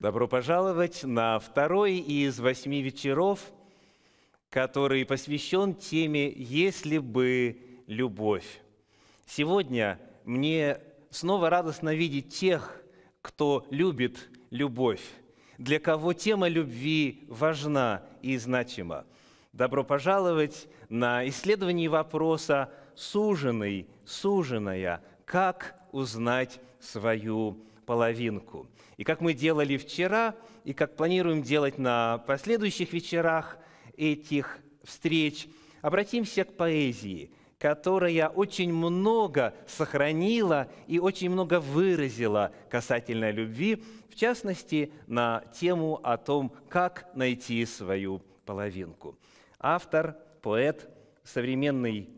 Добро пожаловать на второй из восьми вечеров, который посвящен теме «Если бы любовь». Сегодня мне снова радостно видеть тех, кто любит любовь, для кого тема любви важна и значима. Добро пожаловать на исследование вопроса «Суженый, суженая, как узнать свою половинку. И как мы делали вчера, и как планируем делать на последующих вечерах этих встреч, обратимся к поэзии, которая очень много сохранила и очень много выразила касательно любви, в частности, на тему о том, как найти свою половинку. Автор, поэт, современный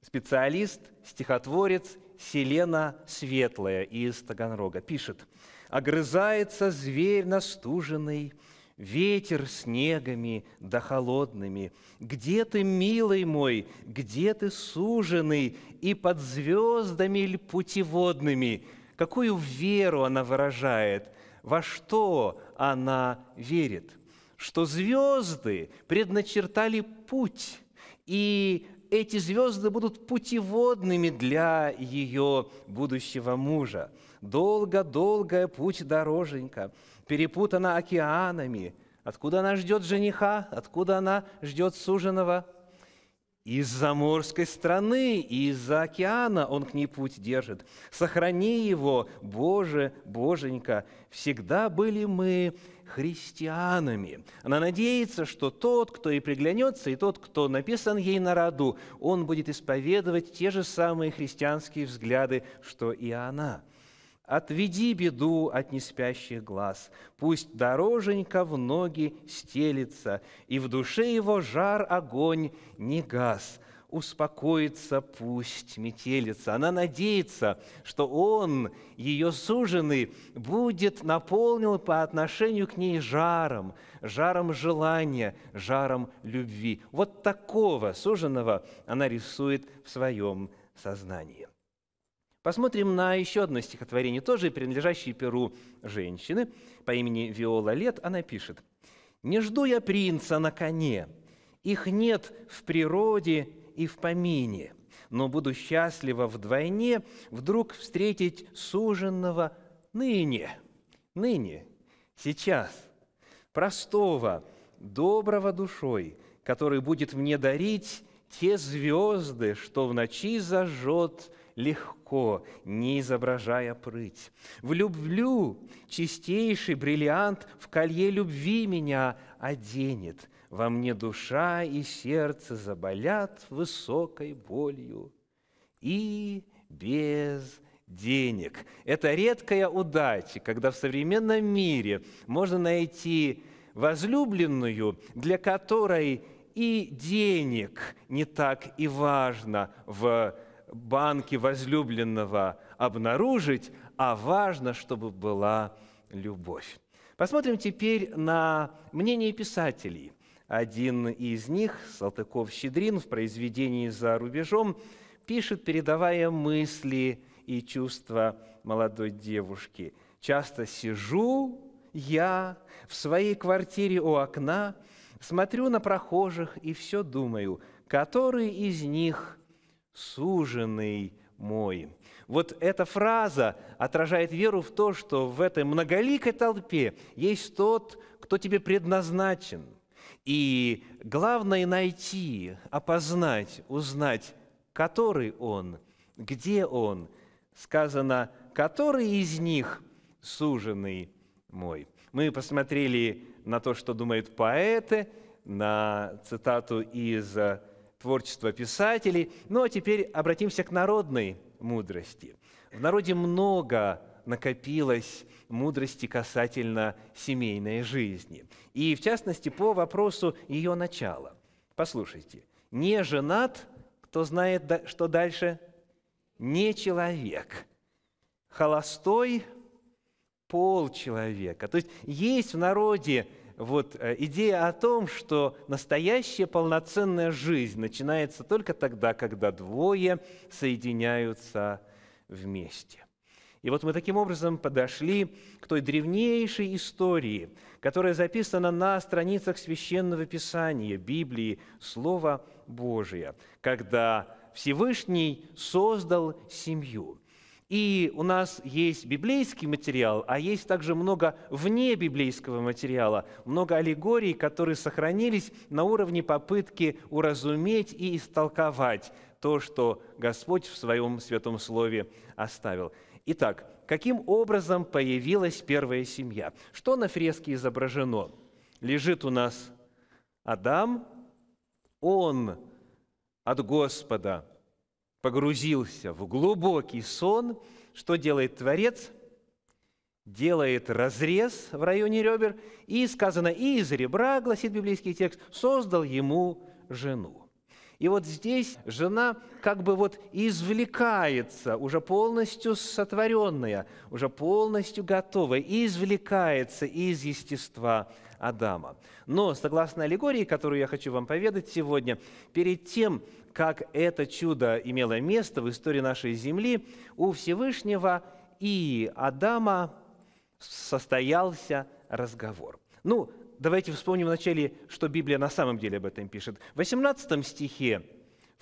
специалист, стихотворец Селена Светлая из Таганрога пишет, «Огрызается зверь настуженный, ветер снегами да холодными. Где ты, милый мой, где ты, суженый, и под звездами ли путеводными?» Какую веру она выражает, во что она верит? Что звезды предначертали путь, и эти звезды будут путеводными для ее будущего мужа. Долго-долгая путь дороженька, перепутана океанами. Откуда она ждет жениха, откуда она ждет суженого – из заморской страны, из-за океана Он к ней путь держит. Сохрани его, Боже, Боженька. Всегда были мы христианами. Она надеется, что тот, кто и приглянется, и тот, кто написан ей на роду, он будет исповедовать те же самые христианские взгляды, что и она – Отведи беду от неспящих глаз, пусть дороженько в ноги стелится, и в душе его жар огонь не газ, Успокоится пусть метелица. Она надеется, что он, ее суженный будет наполнен по отношению к ней жаром, жаром желания, жаром любви. Вот такого суженного она рисует в своем сознании. Посмотрим на еще одно стихотворение, тоже принадлежащее Перу женщины по имени Виола Лет. Она пишет. «Не жду я принца на коне, их нет в природе и в помине, но буду счастлива вдвойне вдруг встретить суженного ныне, ныне, сейчас, простого, доброго душой, который будет мне дарить те звезды, что в ночи зажжет – легко, не изображая прыть. Влюблю, чистейший бриллиант в колье любви меня оденет. Во мне душа и сердце заболят высокой болью. И без денег. Это редкая удача, когда в современном мире можно найти возлюбленную, для которой и денег не так и важно в банке возлюбленного обнаружить, а важно, чтобы была любовь. Посмотрим теперь на мнение писателей. Один из них, Салтыков-Щедрин, в произведении «За рубежом» пишет, передавая мысли и чувства молодой девушки. «Часто сижу я в своей квартире у окна, смотрю на прохожих и все думаю, который из них – Суженный мой. Вот эта фраза отражает веру в то, что в этой многоликой толпе есть тот, кто тебе предназначен. И главное найти, опознать, узнать, который он, где он. Сказано, который из них Суженный мой. Мы посмотрели на то, что думают поэты, на цитату из творчество писателей. Ну а теперь обратимся к народной мудрости. В народе много накопилось мудрости касательно семейной жизни. И в частности по вопросу ее начала. Послушайте, не женат, кто знает, что дальше, не человек. Холостой – пол человека. То есть есть в народе вот э, идея о том, что настоящая полноценная жизнь начинается только тогда, когда двое соединяются вместе. И вот мы таким образом подошли к той древнейшей истории, которая записана на страницах Священного Писания, Библии, Слова Божия, когда Всевышний создал семью – и у нас есть библейский материал, а есть также много вне библейского материала, много аллегорий, которые сохранились на уровне попытки уразуметь и истолковать то, что Господь в Своем Святом Слове оставил. Итак, каким образом появилась первая семья? Что на фреске изображено? Лежит у нас Адам, он от Господа погрузился в глубокий сон, что делает Творец? Делает разрез в районе ребер, и сказано, и из ребра, гласит библейский текст, создал ему жену. И вот здесь жена как бы вот извлекается, уже полностью сотворенная, уже полностью готовая, извлекается из естества Адама. Но, согласно аллегории, которую я хочу вам поведать сегодня, перед тем, как это чудо имело место в истории нашей земли, у Всевышнего и Адама состоялся разговор. Ну, давайте вспомним вначале, что Библия на самом деле об этом пишет. В 18 стихе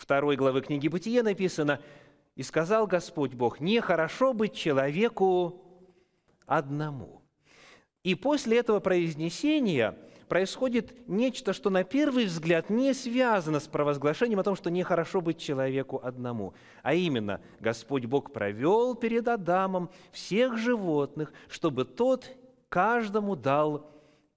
2 главы книги Бытие написано, «И сказал Господь Бог, нехорошо быть человеку одному». И после этого произнесения происходит нечто, что на первый взгляд не связано с провозглашением о том, что нехорошо быть человеку одному. А именно, Господь Бог провел перед Адамом всех животных, чтобы тот каждому дал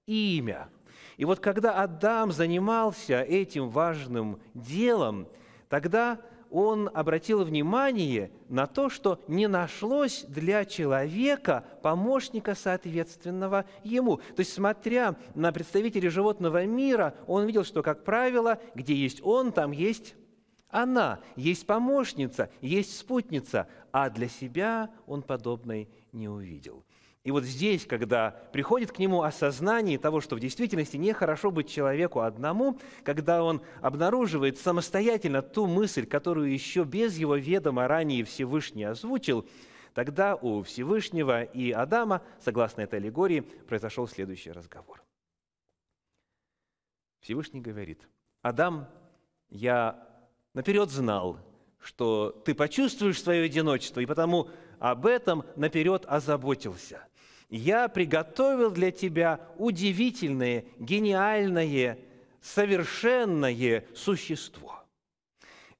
имя. И вот когда Адам занимался этим важным делом, тогда он обратил внимание на то, что не нашлось для человека помощника соответственного ему. То есть, смотря на представителей животного мира, он видел, что, как правило, где есть он, там есть она, есть помощница, есть спутница, а для себя он подобной не увидел. И вот здесь, когда приходит к нему осознание того, что в действительности нехорошо быть человеку одному, когда он обнаруживает самостоятельно ту мысль, которую еще без его ведома ранее Всевышний озвучил, тогда у Всевышнего и Адама, согласно этой аллегории, произошел следующий разговор. Всевышний говорит, «Адам, я наперед знал, что ты почувствуешь свое одиночество, и потому об этом наперед озаботился. Я приготовил для тебя удивительное, гениальное, совершенное существо.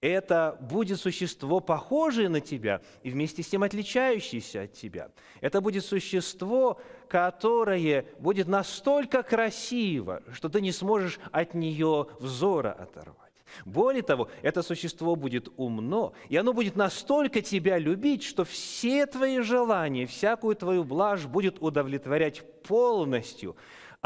Это будет существо, похожее на тебя и вместе с тем отличающееся от тебя. Это будет существо, которое будет настолько красиво, что ты не сможешь от нее взора оторвать. Более того, это существо будет умно, и оно будет настолько тебя любить, что все твои желания, всякую твою блажь будет удовлетворять полностью.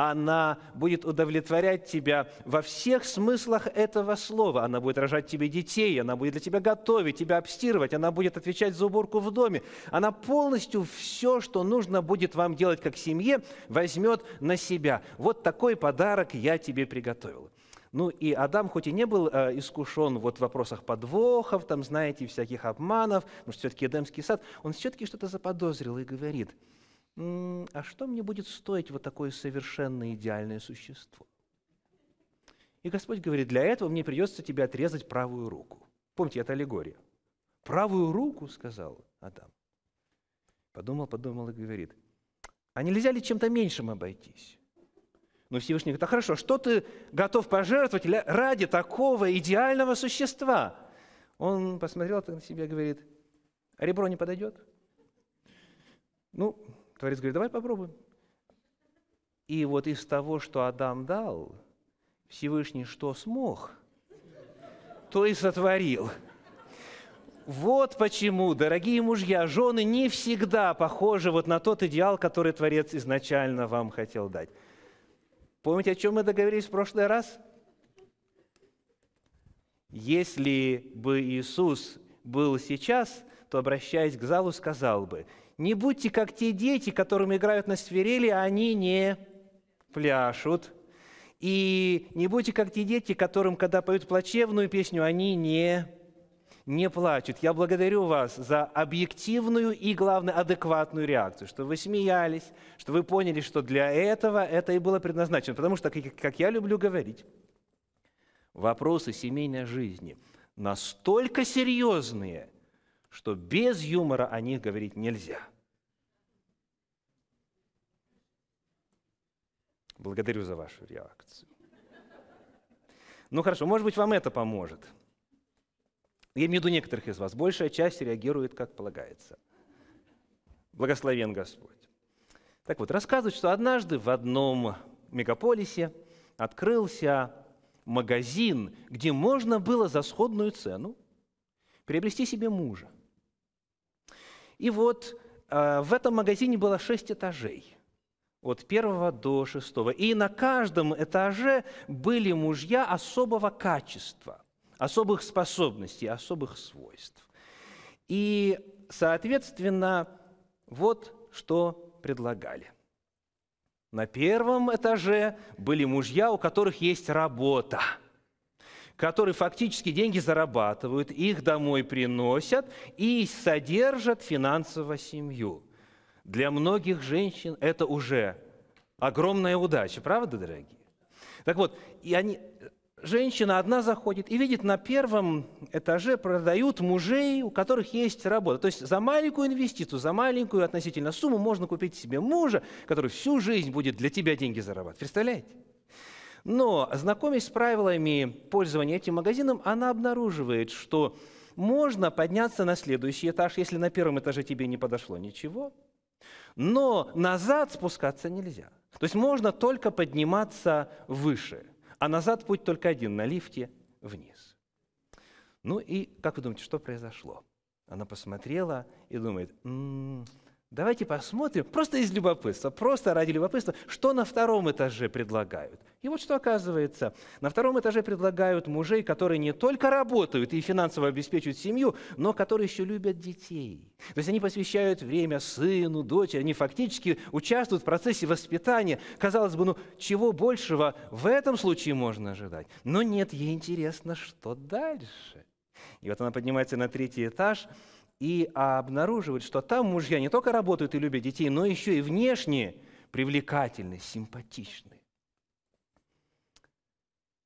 Она будет удовлетворять тебя во всех смыслах этого слова. Она будет рожать тебе детей, она будет для тебя готовить, тебя обстирывать, она будет отвечать за уборку в доме. Она полностью все, что нужно будет вам делать как семье, возьмет на себя. Вот такой подарок я тебе приготовила. Ну и Адам хоть и не был э, искушен вот в вопросах подвохов, там, знаете, всяких обманов, потому что все-таки Эдемский сад, он все-таки что-то заподозрил и говорит, «М -м, а что мне будет стоить вот такое совершенно идеальное существо? И Господь говорит, для этого мне придется тебе отрезать правую руку. Помните, это аллегория. Правую руку, сказал Адам. Подумал, подумал и говорит, а нельзя ли чем-то меньшим обойтись? Но Всевышний говорит, а хорошо, что ты готов пожертвовать ради такого идеального существа? Он посмотрел на себя и говорит, а ребро не подойдет? Ну, Творец говорит, давай попробуем. И вот из того, что Адам дал, Всевышний что смог, то и сотворил. Вот почему, дорогие мужья, жены не всегда похожи вот на тот идеал, который Творец изначально вам хотел дать. Помните, о чем мы договорились в прошлый раз? Если бы Иисус был сейчас, то, обращаясь к залу, сказал бы, «Не будьте как те дети, которым играют на свирели, а они не пляшут. И не будьте как те дети, которым, когда поют плачевную песню, они не не плачут. Я благодарю вас за объективную и, главное, адекватную реакцию, что вы смеялись, что вы поняли, что для этого это и было предназначено. Потому что, как я люблю говорить, вопросы семейной жизни настолько серьезные, что без юмора о них говорить нельзя. Благодарю за вашу реакцию. Ну хорошо, может быть, вам это поможет – я имею в виду некоторых из вас. Большая часть реагирует, как полагается. Благословен Господь. Так вот, рассказывают, что однажды в одном мегаполисе открылся магазин, где можно было за сходную цену приобрести себе мужа. И вот э, в этом магазине было шесть этажей, от первого до шестого. И на каждом этаже были мужья особого качества – особых способностей, особых свойств. И, соответственно, вот что предлагали. На первом этаже были мужья, у которых есть работа, которые фактически деньги зарабатывают, их домой приносят и содержат финансово семью. Для многих женщин это уже огромная удача, правда, дорогие? Так вот, и они, женщина одна заходит и видит на первом этаже продают мужей, у которых есть работа. То есть за маленькую инвестицию, за маленькую относительно сумму можно купить себе мужа, который всю жизнь будет для тебя деньги зарабатывать. Представляете? Но, знакомясь с правилами пользования этим магазином, она обнаруживает, что можно подняться на следующий этаж, если на первом этаже тебе не подошло ничего, но назад спускаться нельзя. То есть можно только подниматься выше – а назад путь только один – на лифте вниз. Ну и как вы думаете, что произошло? Она посмотрела и думает, м-м, Давайте посмотрим, просто из любопытства, просто ради любопытства, что на втором этаже предлагают. И вот что оказывается. На втором этаже предлагают мужей, которые не только работают и финансово обеспечивают семью, но которые еще любят детей. То есть они посвящают время сыну, дочери, они фактически участвуют в процессе воспитания. Казалось бы, ну чего большего в этом случае можно ожидать? Но нет, ей интересно, что дальше. И вот она поднимается на третий этаж – и обнаруживает, что там мужья не только работают и любят детей, но еще и внешне привлекательны, симпатичны.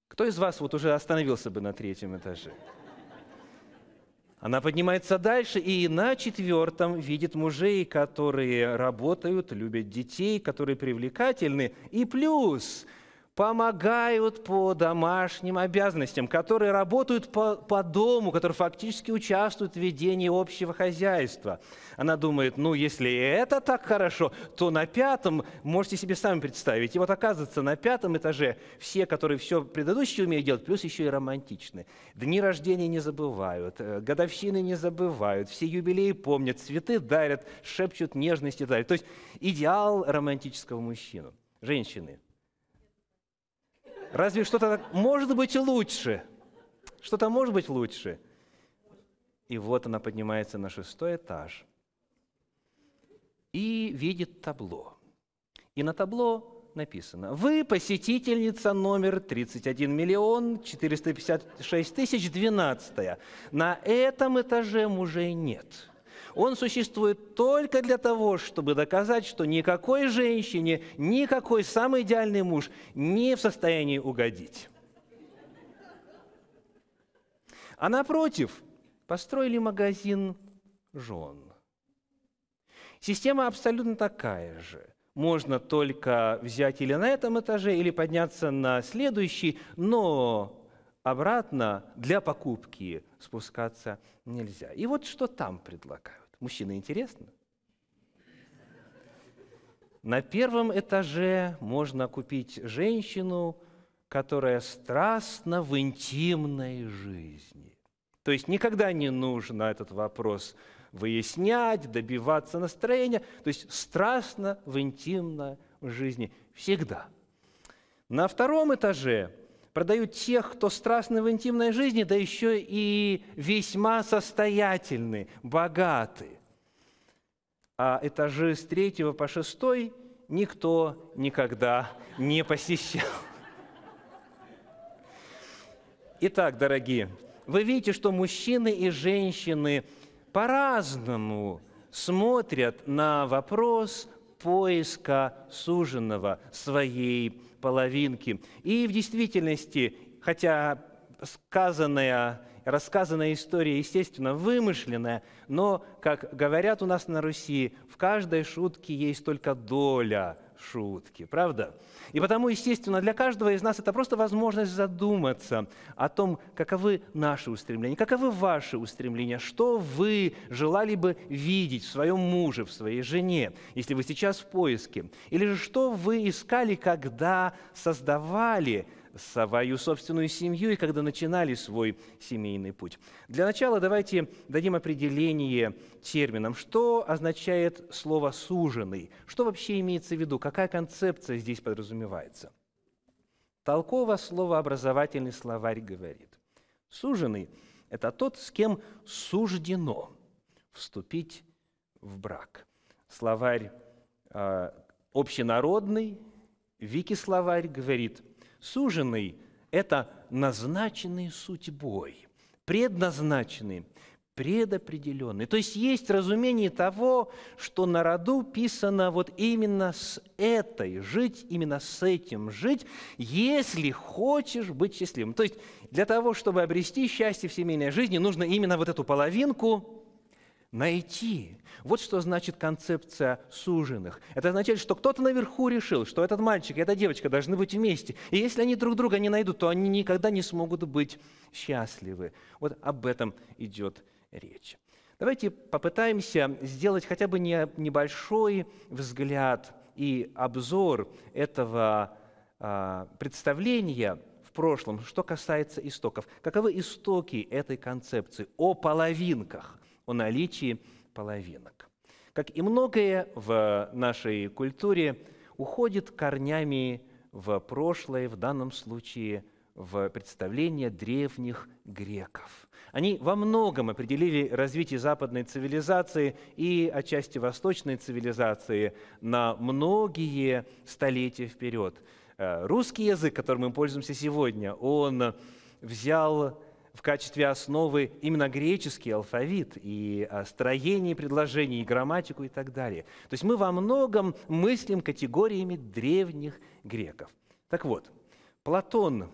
Кто из вас вот уже остановился бы на третьем этаже? Она поднимается дальше и на четвертом видит мужей, которые работают, любят детей, которые привлекательны. И плюс помогают по домашним обязанностям, которые работают по, по дому, которые фактически участвуют в ведении общего хозяйства. Она думает, ну если это так хорошо, то на пятом, можете себе сами представить, и вот оказывается на пятом этаже все, которые все предыдущие умеют делать, плюс еще и романтичны. Дни рождения не забывают, э, годовщины не забывают, все юбилеи помнят, цветы дарят, шепчут нежности дарят. То есть идеал романтического мужчину, Женщины, Разве что-то может быть лучше? Что-то может быть лучше? И вот она поднимается на шестой этаж и видит табло. И на табло написано, вы посетительница номер 31 миллион 456 тысяч 12. На этом этаже мужей нет. Он существует только для того, чтобы доказать, что никакой женщине, никакой самый идеальный муж не в состоянии угодить. А напротив, построили магазин жен. Система абсолютно такая же. Можно только взять или на этом этаже, или подняться на следующий, но обратно для покупки спускаться нельзя. И вот что там предлагаю. Мужчина, интересно? На первом этаже можно купить женщину, которая страстна в интимной жизни. То есть никогда не нужно этот вопрос выяснять, добиваться настроения. То есть страстно в интимной жизни всегда. На втором этаже продают тех, кто страстны в интимной жизни, да еще и весьма состоятельны, богаты. А этажи с третьего по шестой никто никогда не посещал. Итак, дорогие, вы видите, что мужчины и женщины по-разному смотрят на вопрос поиска суженного своей половинки. И в действительности, хотя сказанная, рассказанная история, естественно, вымышленная, но, как говорят у нас на Руси, в каждой шутке есть только доля шутки, правда? И потому, естественно, для каждого из нас это просто возможность задуматься о том, каковы наши устремления, каковы ваши устремления, что вы желали бы видеть в своем муже, в своей жене, если вы сейчас в поиске, или же что вы искали, когда создавали свою собственную семью и когда начинали свой семейный путь. Для начала давайте дадим определение терминам. Что означает слово «суженный»? Что вообще имеется в виду? Какая концепция здесь подразумевается? Толково словообразовательный словарь говорит. Суженный – это тот, с кем суждено вступить в брак. Словарь э, общенародный, Вики словарь говорит – Суженный – это назначенный судьбой, предназначенный, предопределенный. То есть есть разумение того, что на роду писано вот именно с этой, жить именно с этим, жить, если хочешь быть счастливым. То есть для того, чтобы обрести счастье в семейной жизни, нужно именно вот эту половинку найти. Вот что значит концепция суженных. Это означает, что кто-то наверху решил, что этот мальчик и эта девочка должны быть вместе. И если они друг друга не найдут, то они никогда не смогут быть счастливы. Вот об этом идет речь. Давайте попытаемся сделать хотя бы небольшой взгляд и обзор этого а, представления в прошлом, что касается истоков. Каковы истоки этой концепции о половинках? о наличии половинок. Как и многое в нашей культуре, уходит корнями в прошлое, в данном случае в представление древних греков. Они во многом определили развитие западной цивилизации и отчасти восточной цивилизации на многие столетия вперед. Э, русский язык, которым мы пользуемся сегодня, он взял в качестве основы именно греческий алфавит и а, строение предложений, и грамматику и так далее. То есть мы во многом мыслим категориями древних греков. Так вот, Платон,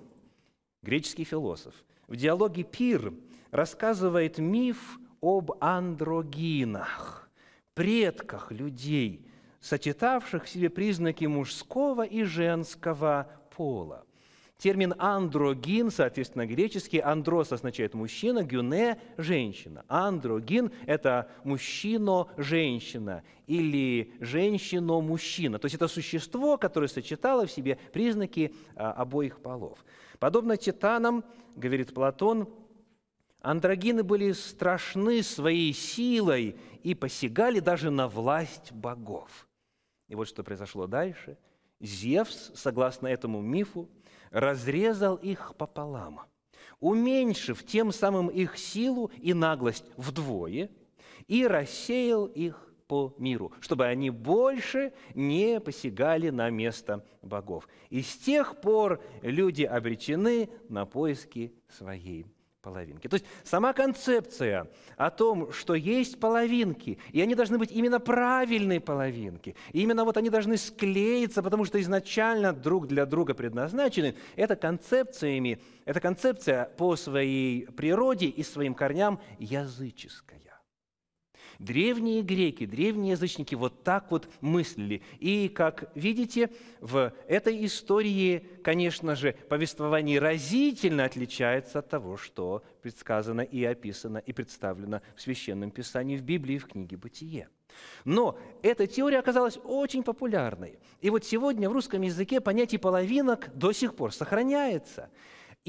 греческий философ, в диалоге «Пир» рассказывает миф об андрогинах, предках людей, сочетавших в себе признаки мужского и женского пола. Термин «андрогин», соответственно, греческий «андрос» означает «мужчина», «гюне» – «женщина». «Андрогин» – это «мужчино-женщина» или «женщино-мужчина». То есть это существо, которое сочетало в себе признаки а, обоих полов. Подобно титанам, говорит Платон, андрогины были страшны своей силой и посягали даже на власть богов. И вот что произошло дальше. Зевс, согласно этому мифу, разрезал их пополам, уменьшив тем самым их силу и наглость вдвое, и рассеял их по миру, чтобы они больше не посягали на место богов. И с тех пор люди обречены на поиски своей половинки. То есть сама концепция о том, что есть половинки, и они должны быть именно правильные половинки, и именно вот они должны склеиться, потому что изначально друг для друга предназначены, это концепциями, это концепция по своей природе и своим корням языческая. Древние греки, древние язычники вот так вот мыслили. И, как видите, в этой истории, конечно же, повествование разительно отличается от того, что предсказано и описано и представлено в Священном Писании, в Библии, в книге «Бытие». Но эта теория оказалась очень популярной. И вот сегодня в русском языке понятие половинок до сих пор сохраняется.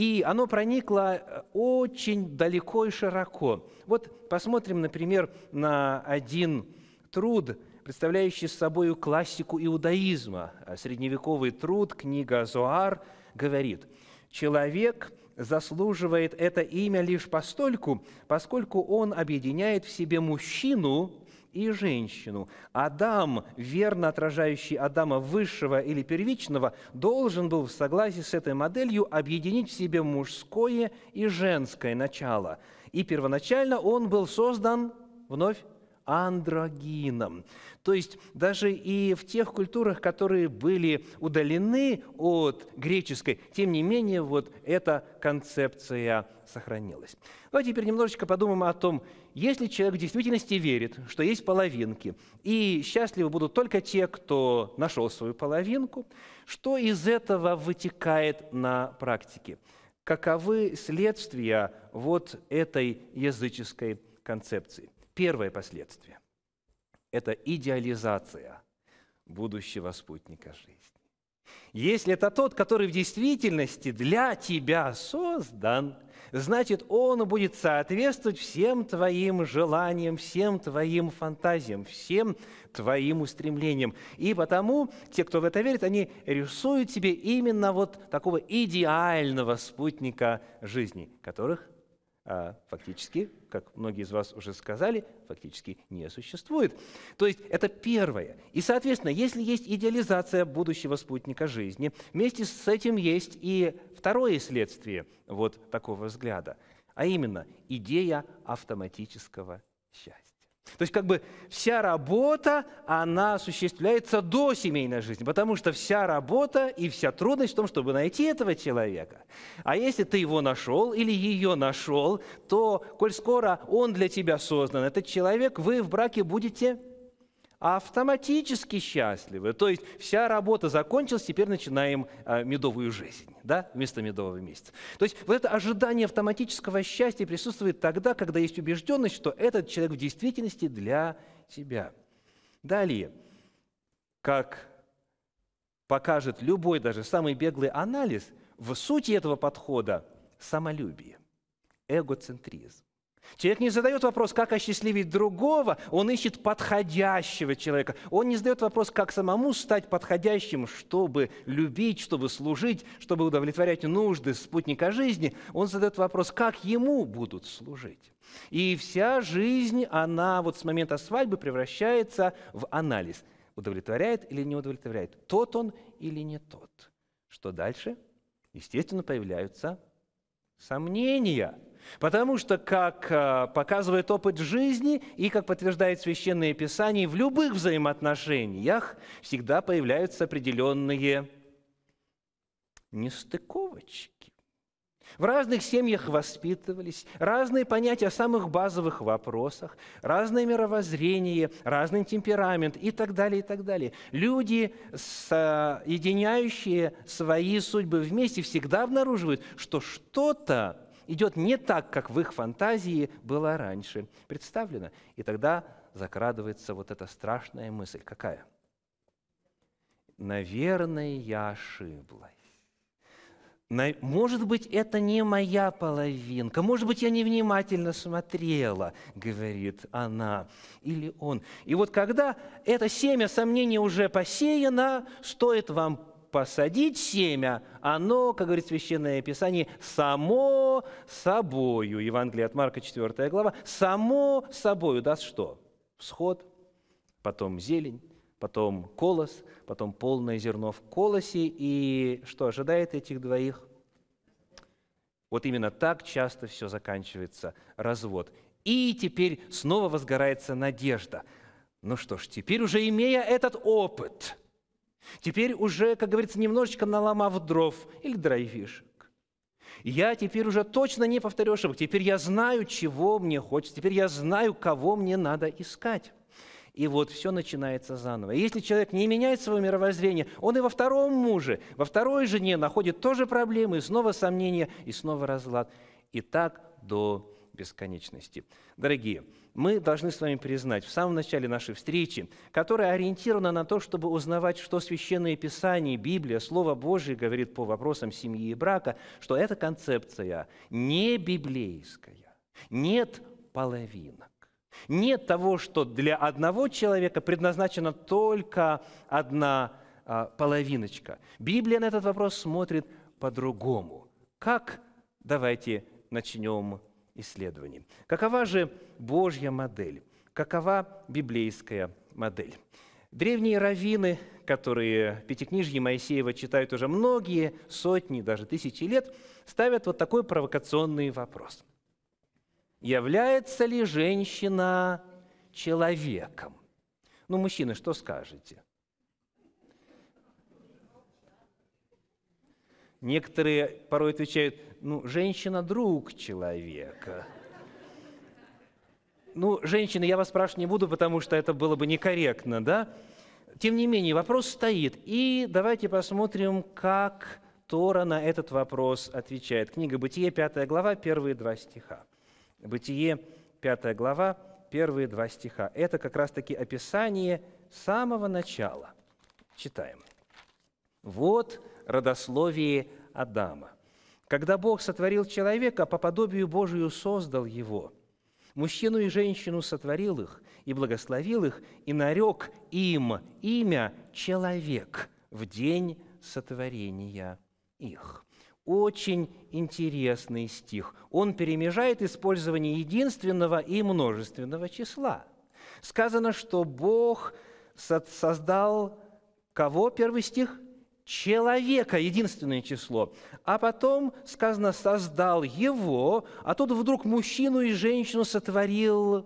И оно проникло э, очень далеко и широко. Вот посмотрим, например, на один труд, представляющий собой классику иудаизма. Э, средневековый труд, книга Зоар, говорит, «Человек заслуживает это имя лишь постольку, поскольку он объединяет в себе мужчину, и женщину. Адам, верно отражающий Адама высшего или первичного, должен был в согласии с этой моделью объединить в себе мужское и женское начало. И первоначально он был создан вновь андрогином. То есть даже и в тех культурах, которые были удалены от греческой, тем не менее вот эта концепция сохранилась. Давайте теперь немножечко подумаем о том, если человек в действительности верит, что есть половинки, и счастливы будут только те, кто нашел свою половинку, что из этого вытекает на практике? Каковы следствия вот этой языческой концепции? Первое последствие – это идеализация будущего спутника жизни. Если это тот, который в действительности для тебя создан – значит, он будет соответствовать всем твоим желаниям, всем твоим фантазиям, всем твоим устремлениям. И потому те, кто в это верит, они рисуют себе именно вот такого идеального спутника жизни, которых а фактически, как многие из вас уже сказали, фактически не существует. То есть это первое. И, соответственно, если есть идеализация будущего спутника жизни, вместе с этим есть и второе следствие вот такого взгляда, а именно идея автоматического счастья. То есть как бы вся работа, она осуществляется до семейной жизни, потому что вся работа и вся трудность в том, чтобы найти этого человека. А если ты его нашел или ее нашел, то, коль скоро он для тебя создан, этот человек, вы в браке будете автоматически счастливы. То есть вся работа закончилась, теперь начинаем а, медовую жизнь, да, вместо медового месяца. То есть вот это ожидание автоматического счастья присутствует тогда, когда есть убежденность, что этот человек в действительности для тебя. Далее, как покажет любой, даже самый беглый анализ, в сути этого подхода – самолюбие, эгоцентризм. Человек не задает вопрос, как осчастливить другого, он ищет подходящего человека. Он не задает вопрос, как самому стать подходящим, чтобы любить, чтобы служить, чтобы удовлетворять нужды спутника жизни. Он задает вопрос, как ему будут служить. И вся жизнь, она вот с момента свадьбы превращается в анализ. Удовлетворяет или не удовлетворяет? Тот он или не тот? Что дальше? Естественно, появляются сомнения – Потому что, как э, показывает опыт жизни и как подтверждает Священное Писание, в любых взаимоотношениях всегда появляются определенные нестыковочки. В разных семьях воспитывались, разные понятия о самых базовых вопросах, разное мировоззрение, разный темперамент и так далее, и так далее. Люди, соединяющие свои судьбы вместе, всегда обнаруживают, что что-то идет не так, как в их фантазии было раньше представлено. И тогда закрадывается вот эта страшная мысль. Какая? Наверное, я ошиблась. Может быть, это не моя половинка, может быть, я невнимательно смотрела, говорит она или он. И вот когда это семя сомнений уже посеяно, стоит вам посадить семя, оно, как говорит Священное Писание, само собою, Евангелие от Марка 4 глава, само собою даст что? Всход, потом зелень, потом колос, потом полное зерно в колосе, и что ожидает этих двоих? Вот именно так часто все заканчивается развод. И теперь снова возгорается надежда. Ну что ж, теперь уже имея этот опыт, теперь уже, как говорится, немножечко наломав дров или драйвишь, я теперь уже точно не повторю ошибок. Теперь я знаю, чего мне хочется. Теперь я знаю, кого мне надо искать. И вот все начинается заново. И если человек не меняет свое мировоззрение, он и во втором муже, во второй жене находит тоже проблемы, и снова сомнения, и снова разлад. И так до бесконечности. Дорогие, мы должны с вами признать в самом начале нашей встречи, которая ориентирована на то, чтобы узнавать, что Священное Писание, Библия, Слово Божие говорит по вопросам семьи и брака, что эта концепция не библейская, нет половинок. Нет того, что для одного человека предназначена только одна а, половиночка. Библия на этот вопрос смотрит по-другому. Как? Давайте начнем исследований. Какова же Божья модель? Какова библейская модель? Древние раввины, которые Пятикнижье Моисеева читают уже многие сотни, даже тысячи лет, ставят вот такой провокационный вопрос. Является ли женщина человеком? Ну, мужчины, что скажете? Некоторые порой отвечают, ну, женщина – друг человека. Ну, женщины, я вас спрашивать не буду, потому что это было бы некорректно, да? Тем не менее, вопрос стоит. И давайте посмотрим, как Тора на этот вопрос отвечает. Книга «Бытие», 5 глава, первые два стиха. «Бытие», 5 глава, первые два стиха. Это как раз-таки описание самого начала. Читаем. «Вот родословии Адама. Когда Бог сотворил человека, по подобию Божию создал его. Мужчину и женщину сотворил их, и благословил их, и нарек им имя «человек» в день сотворения их. Очень интересный стих. Он перемежает использование единственного и множественного числа. Сказано, что Бог создал кого, первый стих? человека, единственное число. А потом сказано «создал его», а тут вдруг мужчину и женщину сотворил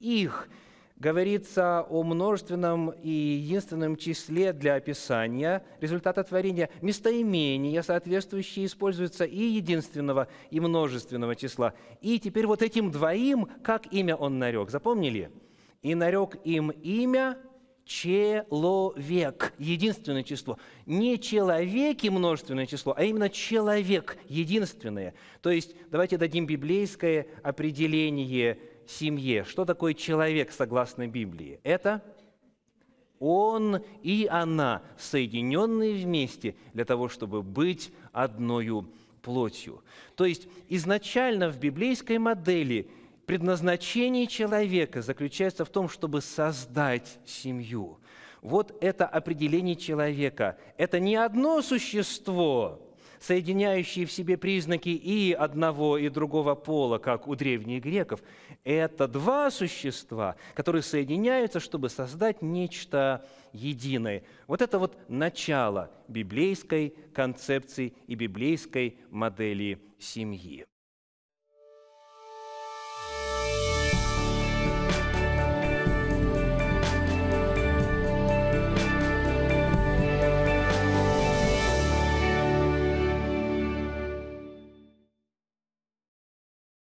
их. Говорится о множественном и единственном числе для описания результата творения. Местоимения соответствующие используются и единственного, и множественного числа. И теперь вот этим двоим, как имя он нарек, запомнили? И нарек им имя – человек, единственное число. Не человеки множественное число, а именно человек единственное. То есть давайте дадим библейское определение семье. Что такое человек согласно Библии? Это он и она, соединенные вместе для того, чтобы быть одною плотью. То есть изначально в библейской модели – Предназначение человека заключается в том, чтобы создать семью. Вот это определение человека. Это не одно существо, соединяющие в себе признаки и одного, и другого пола, как у древних греков. Это два существа, которые соединяются, чтобы создать нечто единое. Вот это вот начало библейской концепции и библейской модели семьи.